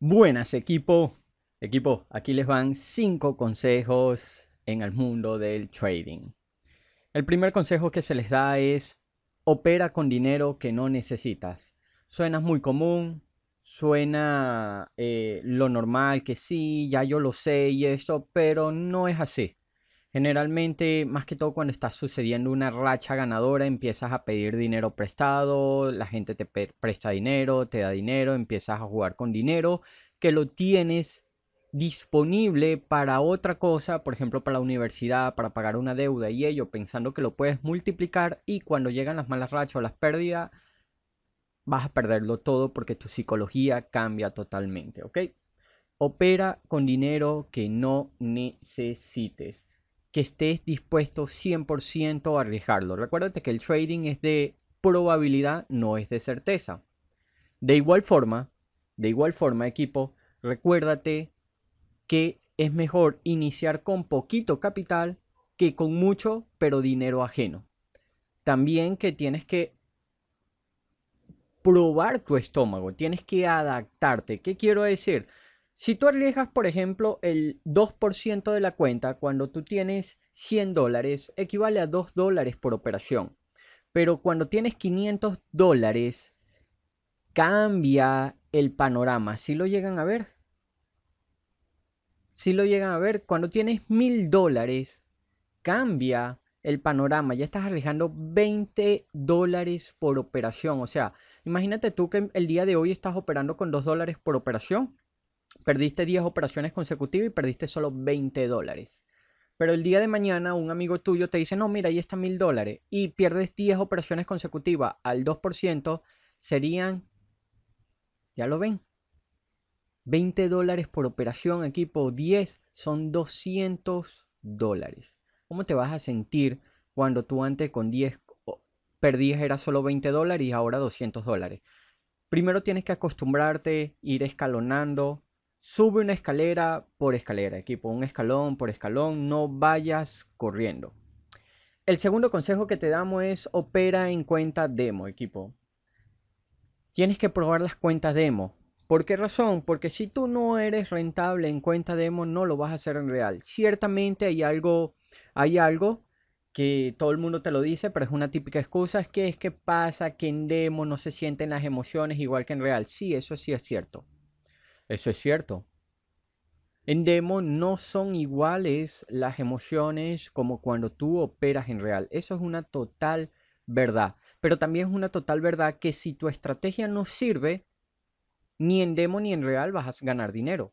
Buenas equipo, equipo, aquí les van cinco consejos en el mundo del trading. El primer consejo que se les da es opera con dinero que no necesitas. Suena muy común, suena eh, lo normal que sí, ya yo lo sé y eso pero no es así. Generalmente, más que todo cuando está sucediendo una racha ganadora, empiezas a pedir dinero prestado, la gente te presta dinero, te da dinero, empiezas a jugar con dinero que lo tienes disponible para otra cosa, por ejemplo, para la universidad, para pagar una deuda y ello, pensando que lo puedes multiplicar y cuando llegan las malas rachas o las pérdidas, vas a perderlo todo porque tu psicología cambia totalmente, ¿ok? Opera con dinero que no necesites que estés dispuesto 100% a arriesgarlo. Recuérdate que el trading es de probabilidad, no es de certeza. De igual forma, de igual forma, equipo, recuérdate que es mejor iniciar con poquito capital que con mucho, pero dinero ajeno. También que tienes que probar tu estómago, tienes que adaptarte. ¿Qué quiero decir? Si tú arriesgas, por ejemplo, el 2% de la cuenta cuando tú tienes 100 dólares, equivale a 2 dólares por operación. Pero cuando tienes 500 dólares, cambia el panorama. Si ¿Sí lo llegan a ver, si lo llegan a ver, cuando tienes 1000 dólares, cambia el panorama. Ya estás arriesgando 20 dólares por operación. O sea, imagínate tú que el día de hoy estás operando con 2 dólares por operación. Perdiste 10 operaciones consecutivas y perdiste solo 20 dólares. Pero el día de mañana un amigo tuyo te dice, no, mira, ahí está 1000 dólares y pierdes 10 operaciones consecutivas al 2%, serían, ya lo ven, 20 dólares por operación, equipo 10 son 200 dólares. ¿Cómo te vas a sentir cuando tú antes con 10 perdías era solo 20 dólares y ahora 200 dólares? Primero tienes que acostumbrarte, ir escalonando, Sube una escalera por escalera, equipo, un escalón por escalón, no vayas corriendo. El segundo consejo que te damos es opera en cuenta demo, equipo. Tienes que probar las cuentas demo. ¿Por qué razón? Porque si tú no eres rentable en cuenta demo, no lo vas a hacer en real. Ciertamente hay algo, hay algo que todo el mundo te lo dice, pero es una típica excusa, es que es que pasa que en demo no se sienten las emociones igual que en real. Sí, eso sí es cierto. Eso es cierto. En demo no son iguales las emociones como cuando tú operas en real. Eso es una total verdad. Pero también es una total verdad que si tu estrategia no sirve, ni en demo ni en real vas a ganar dinero.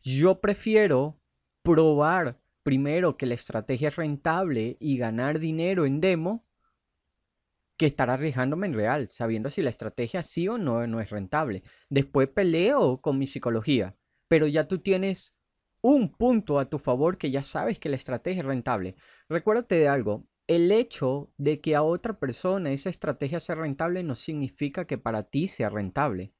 Yo prefiero probar primero que la estrategia es rentable y ganar dinero en demo que estar arriesgándome en real, sabiendo si la estrategia sí o no, no es rentable. Después peleo con mi psicología, pero ya tú tienes un punto a tu favor que ya sabes que la estrategia es rentable. Recuérdate de algo, el hecho de que a otra persona esa estrategia sea rentable no significa que para ti sea rentable.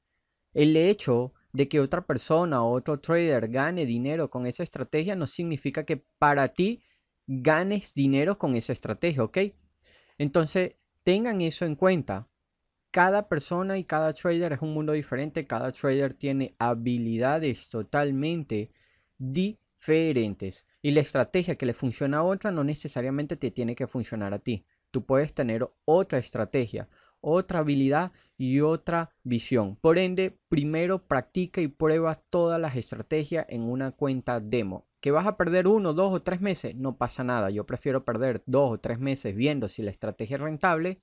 El hecho de que otra persona o otro trader gane dinero con esa estrategia no significa que para ti ganes dinero con esa estrategia, ¿ok? Entonces, tengan eso en cuenta. Cada persona y cada trader es un mundo diferente. Cada trader tiene habilidades totalmente diferentes. Y la estrategia que le funciona a otra no necesariamente te tiene que funcionar a ti. Tú puedes tener otra estrategia, otra habilidad y otra visión. Por ende, primero practica y prueba todas las estrategias en una cuenta demo. Que vas a perder uno, dos o tres meses, no pasa nada. Yo prefiero perder dos o tres meses viendo si la estrategia es rentable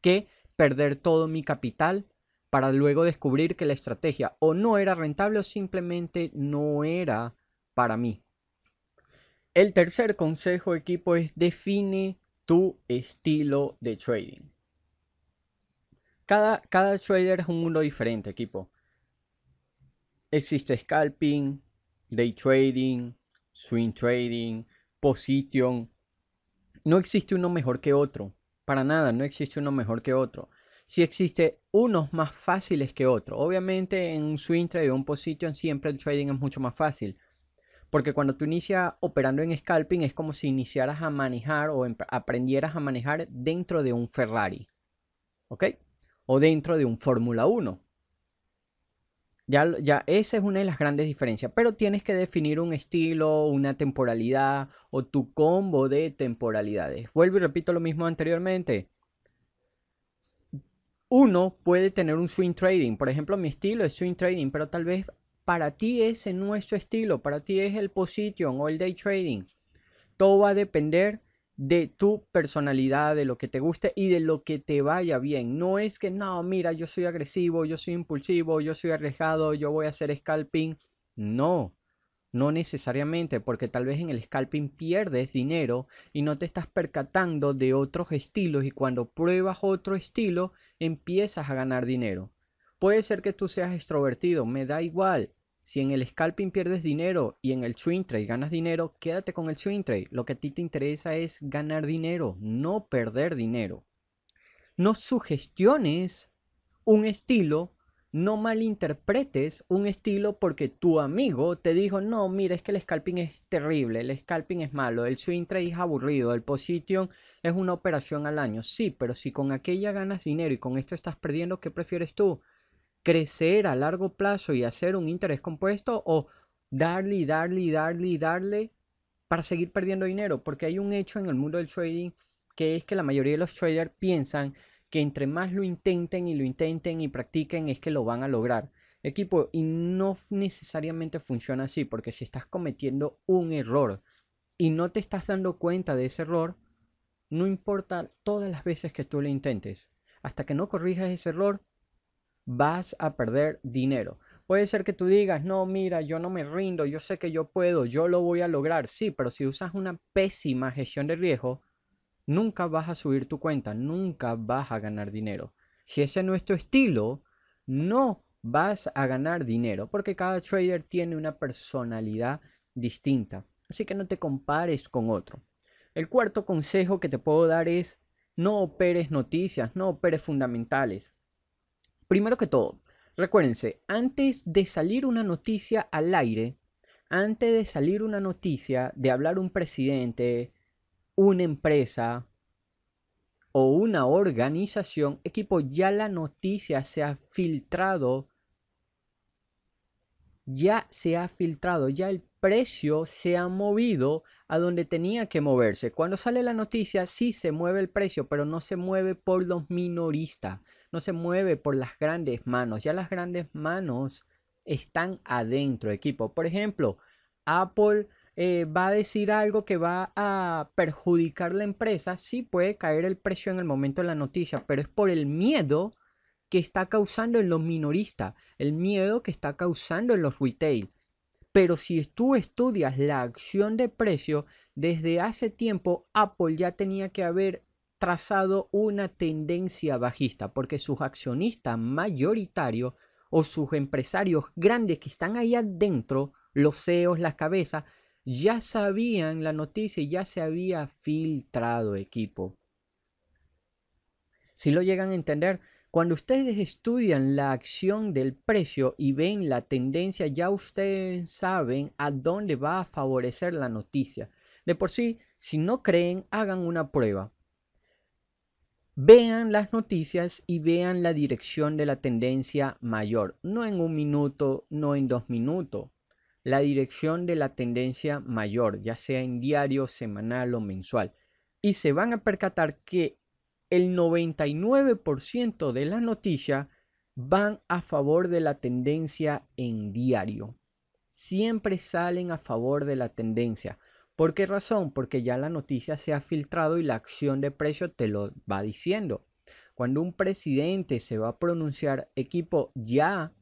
que perder todo mi capital para luego descubrir que la estrategia o no era rentable o simplemente no era para mí. El tercer consejo equipo es define tu estilo de trading. Cada, trader es un mundo diferente, equipo. Existe scalping, day trading, swing trading, position. No existe uno mejor que otro. Para nada, no existe uno mejor que otro. Si sí existe unos más fáciles que otros. Obviamente en un swing trade o un position siempre el trading es mucho más fácil. Porque cuando tú inicias operando en scalping es como si iniciaras a manejar o em, aprendieras a manejar dentro de un Ferrari. ¿Ok? o dentro de un Fórmula 1. Ya, ya, esa es una de las grandes diferencias, pero tienes que definir un estilo, una temporalidad o tu combo de temporalidades. Vuelvo y repito lo mismo anteriormente. Uno puede tener un swing trading, por ejemplo, mi estilo es swing trading, pero tal vez para ti ese no es tu estilo, para ti es el position o el day trading. Todo va a depender de tu personalidad, de lo que te guste y de lo que te vaya bien. No es que, no, mira, yo soy agresivo, yo soy impulsivo, yo soy arriesgado, yo voy a hacer scalping. No, no necesariamente, porque tal vez en el scalping pierdes dinero y no te estás percatando de otros estilos y cuando pruebas otro estilo empiezas a ganar dinero. Puede ser que tú seas extrovertido, me da igual. Si en el scalping pierdes dinero y en el swing trade ganas dinero, quédate con el swing trade. Lo que a ti te interesa es ganar dinero, no perder dinero. No sugestiones un estilo, no malinterpretes un estilo porque tu amigo te dijo, no, mira, es que el scalping es terrible, el scalping es malo, el swing trade es aburrido, el position es una operación al año. Sí, pero si con aquella ganas dinero y con esto estás perdiendo, ¿qué prefieres tú? crecer a largo plazo y hacer un interés compuesto o darle y darle y darle y darle para seguir perdiendo dinero? Porque hay un hecho en el mundo del trading que es que la mayoría de los traders piensan que entre más lo intenten y lo intenten y practiquen es que lo van a lograr. Equipo, y no necesariamente funciona así, porque si estás cometiendo un error y no te estás dando cuenta de ese error, no importa todas las veces que tú lo intentes, hasta que no corrijas ese error, vas a perder dinero. Puede ser que tú digas, no, mira, yo no me rindo, yo sé que yo puedo, yo lo voy a lograr. Sí, pero si usas una pésima gestión de riesgo, nunca vas a subir tu cuenta, nunca vas a ganar dinero. Si ese es nuestro estilo, no vas a ganar dinero, porque cada trader tiene una personalidad distinta. Así que no te compares con otro. El cuarto consejo que te puedo dar es, no operes noticias, no operes fundamentales. Primero que todo, recuérdense, antes de salir una noticia al aire, antes de salir una noticia, de hablar un presidente, una empresa o una organización, equipo, ya la noticia se ha filtrado, ya se ha filtrado, ya el precio se ha movido a donde tenía que moverse. Cuando sale la noticia, sí se mueve el precio, pero no se mueve por los minoristas, no se mueve por las grandes manos. Ya las grandes manos están adentro, equipo. Por ejemplo, Apple eh, va a decir algo que va a perjudicar la empresa. Sí puede caer el precio en el momento de la noticia, pero es por el miedo que está causando en los minoristas, el miedo que está causando en los retail. Pero si tú estudias la acción de precio, desde hace tiempo Apple ya tenía que haber trazado una tendencia bajista, porque sus accionistas mayoritarios o sus empresarios grandes que están ahí adentro, los CEOs, las cabezas, ya sabían la noticia y ya se había filtrado equipo. Si lo llegan a entender, cuando ustedes estudian la acción del precio y ven la tendencia, ya ustedes saben a dónde va a favorecer la noticia. De por sí, si no creen, hagan una prueba. Vean las noticias y vean la dirección de la tendencia mayor. No en un minuto, no en dos minutos. La dirección de la tendencia mayor, ya sea en diario, semanal o mensual. Y se van a percatar que el 99% de las noticias van a favor de la tendencia en diario. Siempre salen a favor de la tendencia. ¿Por qué razón? Porque ya la noticia se ha filtrado y la acción de precio te lo va diciendo. Cuando un presidente se va a pronunciar, equipo, ya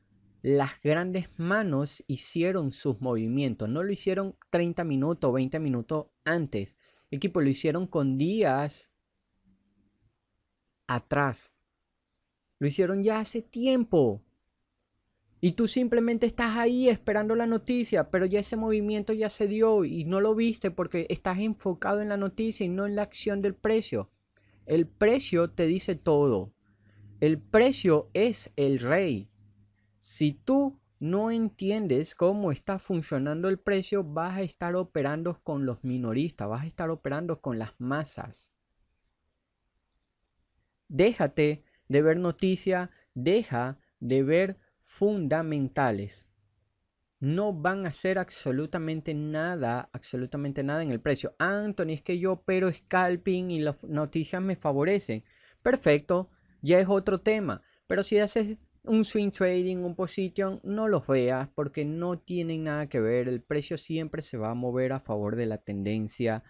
las grandes manos hicieron sus movimientos. No lo hicieron 30 minutos, 20 minutos antes. Equipo, lo hicieron con días atrás. Lo hicieron ya hace tiempo. Y tú simplemente estás ahí esperando la noticia, pero ya ese movimiento ya se dio y no lo viste porque estás enfocado en la noticia y no en la acción del precio. El precio te dice todo. El precio es el rey. Si tú no entiendes cómo está funcionando el precio, vas a estar operando con los minoristas, vas a estar operando con las masas. Déjate de ver noticias, deja de ver fundamentales. No van a hacer absolutamente nada, absolutamente nada en el precio. Anthony, es que yo, pero scalping y las noticias me favorecen. Perfecto, ya es otro tema. Pero si haces un swing trading, un position, no los veas porque no tienen nada que ver. El precio siempre se va a mover a favor de la tendencia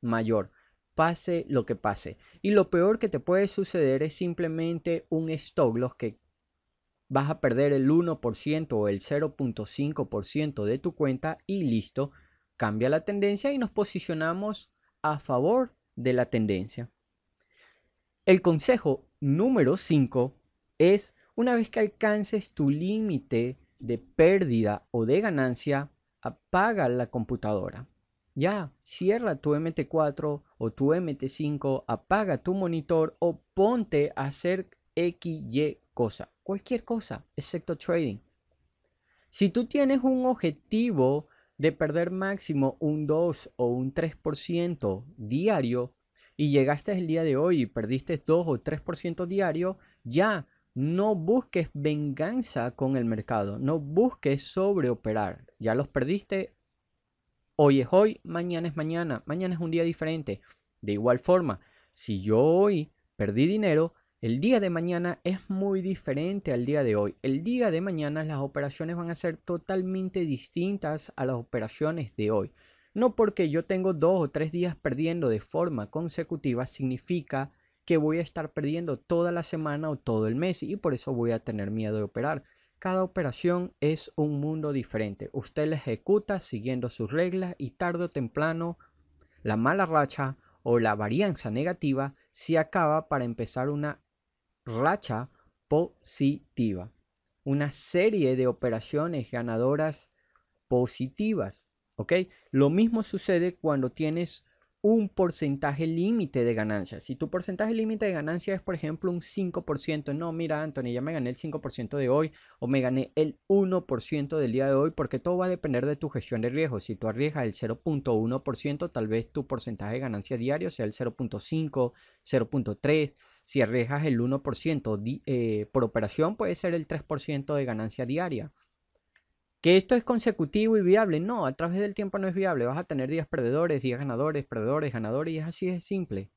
mayor pase lo que pase. Y lo peor que te puede suceder es simplemente un stop loss que vas a perder el 1% o el 0.5% de tu cuenta y listo, cambia la tendencia y nos posicionamos a favor de la tendencia. El consejo número 5 es una vez que alcances tu límite de pérdida o de ganancia, apaga la computadora. Ya, cierra tu MT4 o tu MT5, apaga tu monitor o ponte a hacer XY cosa, cualquier cosa, excepto trading. Si tú tienes un objetivo de perder máximo un 2 o un 3% diario y llegaste el día de hoy y perdiste 2 o 3% diario, ya no busques venganza con el mercado, no busques sobreoperar. Ya los perdiste, Hoy es hoy, mañana es mañana, mañana es un día diferente. De igual forma, si yo hoy perdí dinero, el día de mañana es muy diferente al día de hoy. El día de mañana las operaciones van a ser totalmente distintas a las operaciones de hoy. No porque yo tengo dos o tres días perdiendo de forma consecutiva significa que voy a estar perdiendo toda la semana o todo el mes y por eso voy a tener miedo de operar. Cada operación es un mundo diferente. Usted la ejecuta siguiendo sus reglas y tarde o temprano la mala racha o la varianza negativa se acaba para empezar una racha positiva. Una serie de operaciones ganadoras positivas. ¿Ok? Lo mismo sucede cuando tienes un porcentaje límite de ganancias. Si tu porcentaje límite de ganancia es, por ejemplo, un 5%, no, mira, Anthony, ya me gané el 5% de hoy o me gané el 1% del día de hoy, porque todo va a depender de tu gestión de riesgo. Si tú arriesgas el 0.1%, tal vez tu porcentaje de ganancia diario sea el 0.5, 0.3. Si arriesgas el 1% eh, por operación, puede ser el 3% de ganancia diaria. ¿Que esto es consecutivo y viable? No, a través del tiempo no es viable. Vas a tener días perdedores, días ganadores, perdedores, ganadores, y es así de simple.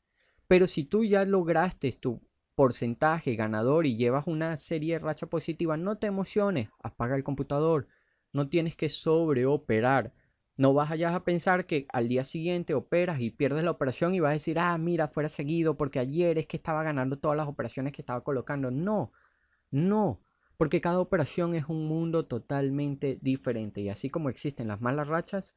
Pero si tú ya lograste tu porcentaje ganador y llevas una serie de racha positiva, no te emociones, apaga el computador. No tienes que sobreoperar. No vas allá a pensar que al día siguiente operas y pierdes la operación y vas a decir, ah, mira, fuera seguido porque ayer es que estaba ganando todas las operaciones que estaba colocando. No, no porque cada operación es un mundo totalmente diferente y así como existen las malas rachas,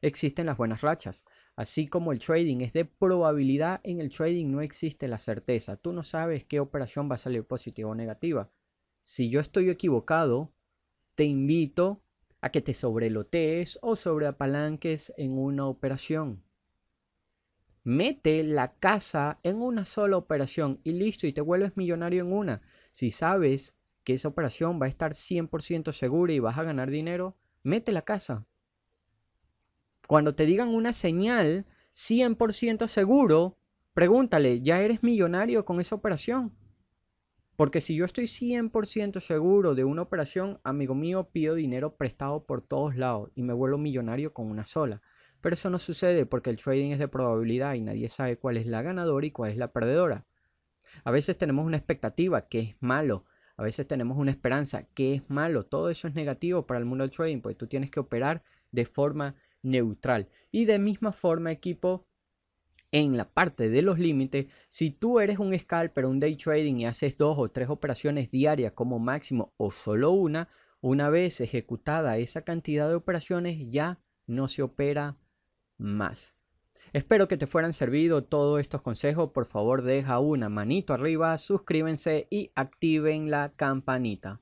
existen las buenas rachas. Así como el trading es de probabilidad, en el trading no existe la certeza. Tú no sabes qué operación va a salir positiva o negativa. Si yo estoy equivocado, te invito a que te sobrelotees o sobreapalanques en una operación. Mete la casa en una sola operación y listo, y te vuelves millonario en una. Si sabes que esa operación va a estar 100% segura y vas a ganar dinero, mete la casa. Cuando te digan una señal 100% seguro, pregúntale, ¿ya eres millonario con esa operación? Porque si yo estoy 100% seguro de una operación, amigo mío, pido dinero prestado por todos lados y me vuelvo millonario con una sola. Pero eso no sucede porque el trading es de probabilidad y nadie sabe cuál es la ganadora y cuál es la perdedora. A veces tenemos una expectativa que es malo, a veces tenemos una esperanza que es malo. Todo eso es negativo para el mundo del trading, pues tú tienes que operar de forma neutral. Y de misma forma, equipo, en la parte de los límites, si tú eres un scalper, un day trading y haces dos o tres operaciones diarias como máximo o solo una, una vez ejecutada esa cantidad de operaciones ya no se opera más. Espero que te fueran servido todos estos consejos. Por favor, deja una manito arriba, suscríbense y activen la campanita.